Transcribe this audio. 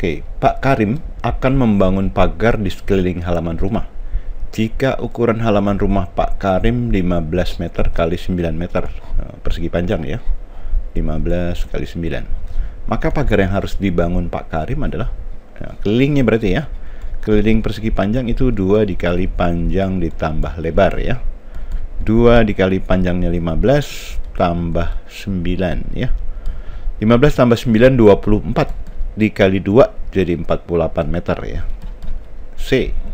Oke, Pak Karim akan membangun pagar di sekeliling halaman rumah. Jika ukuran halaman rumah Pak Karim 15 meter kali 9 meter eh, persegi panjang ya, 15 kali 9. Maka pagar yang harus dibangun Pak Karim adalah ya, kelilingnya berarti ya. Keliling persegi panjang itu dua dikali panjang ditambah lebar ya. Dua dikali panjangnya 15 tambah 9 ya. 15 tambah 9 24 dikali 2 jadi 48 meter ya. C.